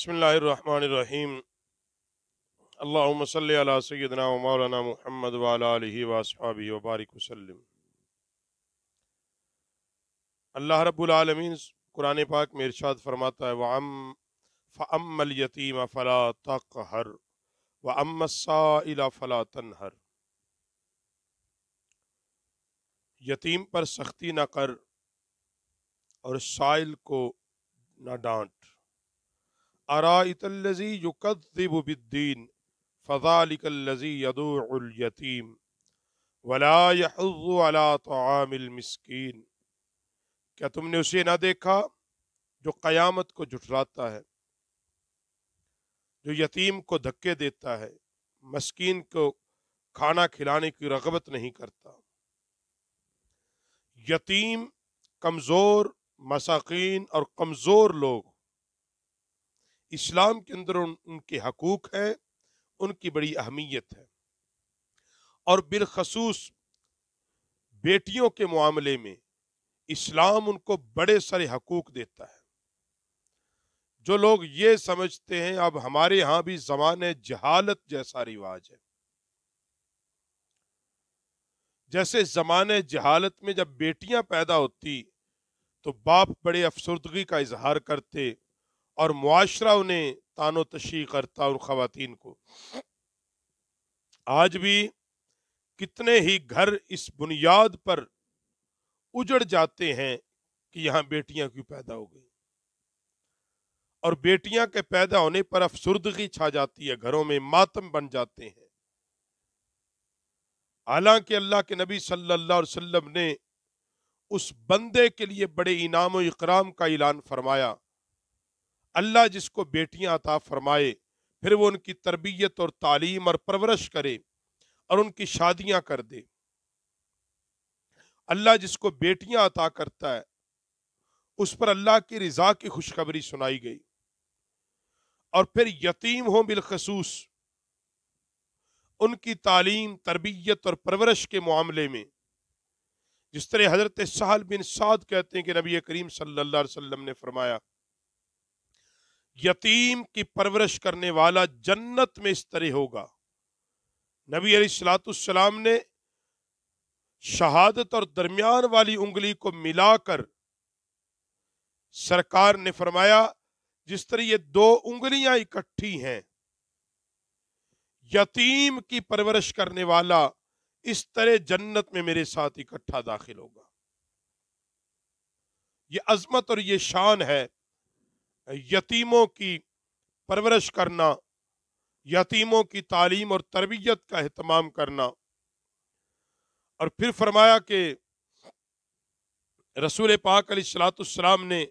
बसमीम अल्लाम सदना मौलाना महमद वाली वासबी वबारक वसलम अल्लाह रब्लमीन कुरान पाक में इर्शाद फरमाता है वम फ़मल यतीम फ़ला तक हर व अमसाइला फ़ला तन हर यतीम पर सख्ती ना कर और साइल को ना डांट अरातलजी युकद्दिबुद्दीन वला यदोतीम वलामिलमस्किन क्या तुमने उसे ना देखा जो क़यामत को जुटलाता है जो यतीम को धक्के देता है मस्किन को खाना खिलाने की रगबत नहीं करता यतीम कमज़ोर मसाकिन और कमज़ोर लोग इस्लाम के अंदर उन, उनके हकूक हैं उनकी बड़ी अहमियत है और बिलखसूस बेटियों के मामले में इस्लाम उनको बड़े सारे हकूक देता है जो लोग ये समझते हैं अब हमारे यहाँ भी जमान जहालत जैसा रिवाज है जैसे जमान जहालत में जब बेटियां पैदा होती तो बाप बड़े अफसरदगी का इजहार करते और मुआरा उन्हें तानो तशी करता उन खातन को आज भी कितने ही घर इस बुनियाद पर उजड़ जाते हैं कि यहाँ बेटियां क्यों पैदा हो गई और बेटियां के पैदा होने पर अफसुर्दगी छा जाती है घरों में मातम बन जाते हैं हालांकि अल्लाह के नबी सल्लल्लाहु अलैहि वसल्लम ने उस बंदे के लिए बड़े इनाम और इकराम का ऐलान फरमाया अल्लाह जिसको बेटियां अता फरमाए फिर वो उनकी तरबियत और तालीम और परवरश करे और उनकी शादियां कर दे अल्लाह जिसको बेटियां अता करता है उस पर अल्लाह की रज़ा की खुशखबरी सुनाई गई और फिर यतीम हो बिलखसूस उनकी तालीम तरबियत और परवरश के मामले में जिस तरह हज़रत साहल बिन साद कहते हैं कि नबी करीम सल्लल्लाहु अलैहि वसल्लम ने फरमाया यतीम की परवरिश करने वाला जन्नत में इस तरह होगा नबी अली सलातम ने शहादत और दरमियान वाली उंगली को मिलाकर सरकार ने फरमाया जिस तरह ये दो उंगलियां इकट्ठी हैं यतीम की परवरिश करने वाला इस तरह जन्नत में मेरे साथ इकट्ठा दाखिल होगा ये अजमत और ये शान है यतीमों की परवरिश करना यतीमों की तालीम और तरबियत का अहतमाम करना और फिर फरमाया कि रसूल पाक सलाम ने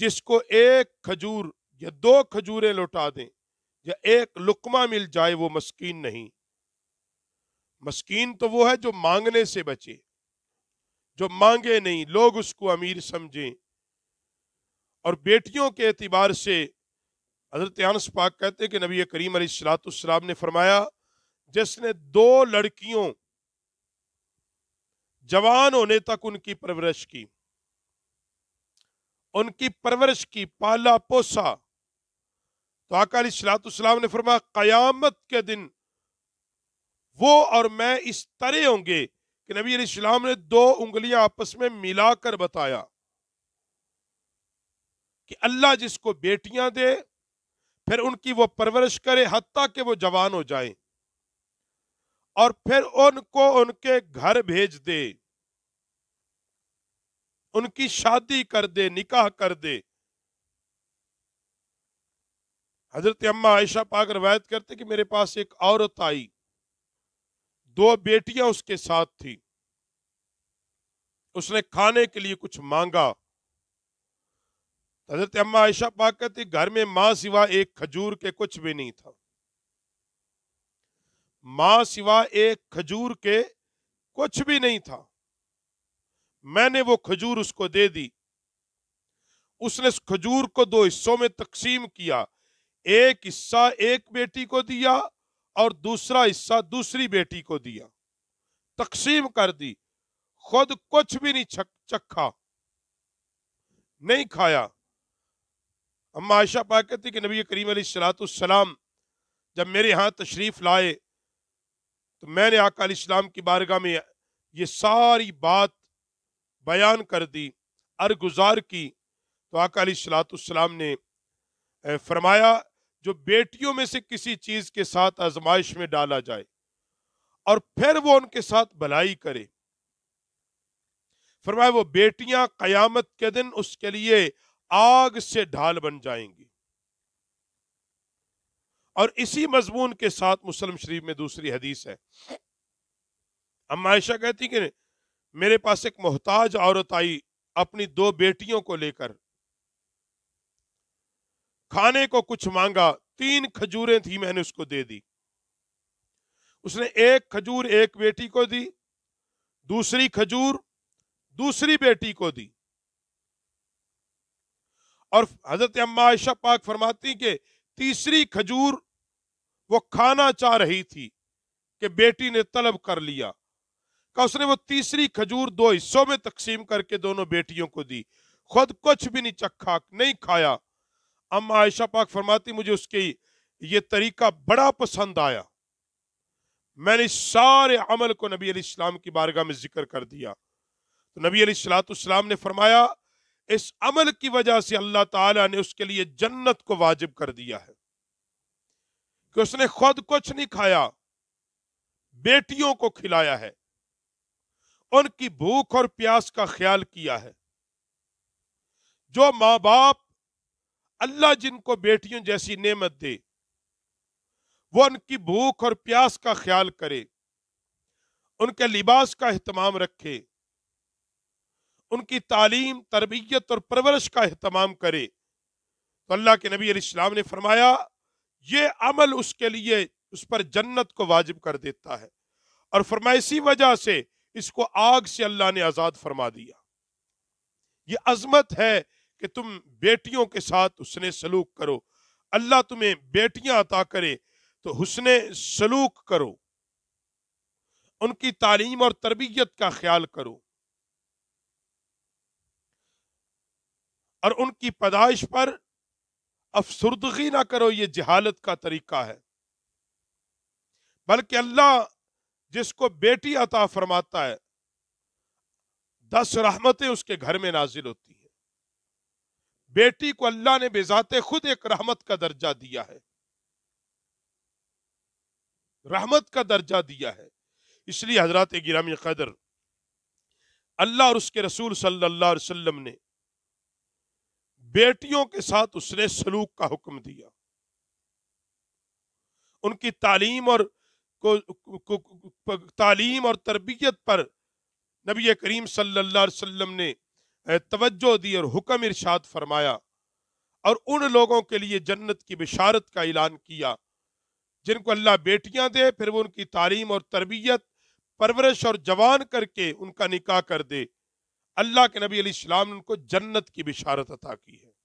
जिसको एक खजूर या दो खजूरें लौटा दें या एक लुकमा मिल जाए वो मस्कीन नहीं मस्कीन तो वो है जो मांगने से बचे जो मांगे नहीं लोग उसको अमीर समझें और बेटियों के एतबार से हजरत अनस पाक कहते हैं कि नबी करीम सलातम ने फरमाया जिसने दो लड़कियों जवान होने तक उनकी परवरिश की उनकी परवरिश की पाला पोसा तो अली सलातम ने फरमाया कयामत के दिन वो और मैं इस तरह होंगे कि नबी सलाम ने दो उंगलियां आपस में मिलाकर बताया कि अल्लाह जिसको बेटियां दे फिर उनकी वो परवरिश करे हती के वो जवान हो जाए और फिर उनको उनके घर भेज दे उनकी शादी कर दे निकाह कर दे हजरत अम्मा आयशा पाक रवायत करते कि मेरे पास एक औरत आई दो बेटियां उसके साथ थी उसने खाने के लिए कुछ मांगा हजरत अम्मा आयशा पाक कहती घर में माँ सिवा एक खजूर के कुछ भी नहीं था माँ सिवा एक खजूर के कुछ भी नहीं था मैंने वो खजूर उसको दे दी उसने उस खजूर को दो हिस्सों में तकसीम किया एक हिस्सा एक बेटी को दिया और दूसरा हिस्सा दूसरी बेटी को दिया तकसीम कर दी खुद कुछ भी नहीं चखा नहीं खाया अम्मा आयशा पा कहती कि नबी करीम सलाम जब मेरे यहाँ तशरीफ़ लाए तो मैंने आका इस्लाम की बारगाह में ये सारी बात बयान कर दी अरगुजार की तो आका सलाम ने फरमाया जो बेटियों में से किसी चीज़ के साथ आजमाइश में डाला जाए और फिर वो उनके साथ भलाई करे फरमाया वो बेटियां कयामत के दिन उसके लिए आग से ढाल बन जाएंगी और इसी मजमून के साथ मुस्लिम शरीफ में दूसरी हदीस है अब मायशा कहती कि मेरे पास एक मोहताज औरत आई अपनी दो बेटियों को लेकर खाने को कुछ मांगा तीन खजूरें थी मैंने उसको दे दी उसने एक खजूर एक बेटी को दी दूसरी खजूर दूसरी बेटी को दी और हजरत अम्मा आयशा पाक फरमाती के तीसरी खजूर वो खाना चाह रही थी कि बेटी ने तलब कर लिया का उसने वो तीसरी खजूर दो हिस्सों में तकसीम करके दोनों बेटियों को दी खुद कुछ भी नहीं चखा नहीं खाया अम्मा आयशा पाक फरमाती मुझे उसके ये तरीका बड़ा पसंद आया मैंने सारे अमल को नबी अली इस्लाम की बारगाह में जिक्र कर दिया तो नबी अली सलात ने फरमाया इस अमल की वजह से अल्लाह ताला ने उसके लिए जन्नत को वाजिब कर दिया है कि उसने खुद कुछ नहीं खाया बेटियों को खिलाया है उनकी भूख और प्यास का ख्याल किया है जो माँ बाप अल्लाह जिनको बेटियों जैसी नेमत दे वो उनकी भूख और प्यास का ख्याल करे उनके लिबास का अहतमाम रखे उनकी तालीम तरबियत और परवरिश का अहतमाम करे तो अल्लाह के नबी इस्लाम ने फरमाया ये अमल उसके लिए उस पर जन्नत को वाजिब कर देता है और फरमाया इसी वजह से इसको आग से अल्लाह ने आज़ाद फरमा दिया ये अजमत है कि तुम बेटियों के साथ उसने सलूक करो अल्लाह तुम्हें बेटियां अता करे तो हुसन सलूक करो उनकी तालीम और तरबियत का ख्याल करो और उनकी पैदाइश पर अफसरदगी ना करो ये जहालत का तरीका है बल्कि अल्लाह जिसको बेटी अता फरमाता है दस रहमतें उसके घर में नाजिल होती है बेटी को अल्लाह ने बेजाते खुद एक रहमत का दर्जा दिया है रहमत का दर्जा दिया है इसलिए हजरत गिरामी कदर अल्लाह और उसके रसूल सल्लल्लाहु अलैहि वसल्लम ने बेटियों के साथ उसने सलूक का हुक्म दिया उनकी तालीम और को, को, को तालीम और तरबियत पर नबी करीम सल्लल्लाहु अलैहि वसल्लम ने तवज्जो दी और हुक्म इरशाद फरमाया और उन लोगों के लिए जन्नत की बिशारत का ऐलान किया जिनको अल्लाह बेटियां दे फिर वो उनकी तालीम और तरबियत परवरिश और जवान करके उनका निकाह कर दे अल्लाह के नबी अली ने उनको जन्नत की बिशारत अता की है